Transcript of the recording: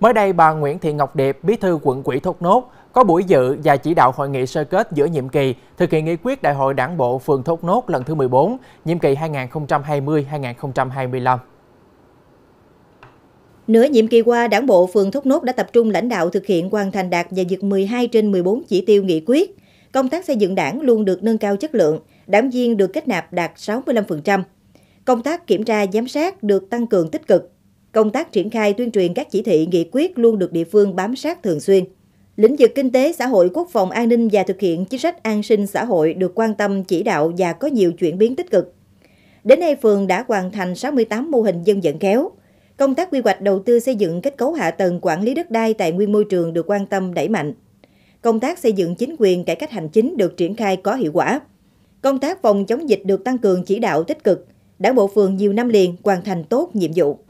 Mới đây, bà Nguyễn Thị Ngọc Điệp, bí thư quận quỹ Thốt Nốt, có buổi dự và chỉ đạo hội nghị sơ kết giữa nhiệm kỳ thực hiện nghị quyết Đại hội Đảng bộ phường Thốt Nốt lần thứ 14, nhiệm kỳ 2020-2025. Nửa nhiệm kỳ qua, Đảng bộ phường Thốt Nốt đã tập trung lãnh đạo thực hiện hoàn thành đạt và vượt 12 trên 14 chỉ tiêu nghị quyết. Công tác xây dựng đảng luôn được nâng cao chất lượng, đảng viên được kết nạp đạt 65%. Công tác kiểm tra giám sát được tăng cường tích cực, Công tác triển khai tuyên truyền các chỉ thị nghị quyết luôn được địa phương bám sát thường xuyên. Lĩnh vực kinh tế, xã hội, quốc phòng, an ninh và thực hiện chính sách an sinh xã hội được quan tâm chỉ đạo và có nhiều chuyển biến tích cực. Đến nay, phường đã hoàn thành 68 mô hình dân vận khéo. Công tác quy hoạch đầu tư xây dựng kết cấu hạ tầng quản lý đất đai tài nguyên môi trường được quan tâm đẩy mạnh. Công tác xây dựng chính quyền cải cách hành chính được triển khai có hiệu quả. Công tác phòng chống dịch được tăng cường chỉ đạo tích cực. Đảng bộ phường nhiều năm liền hoàn thành tốt nhiệm vụ.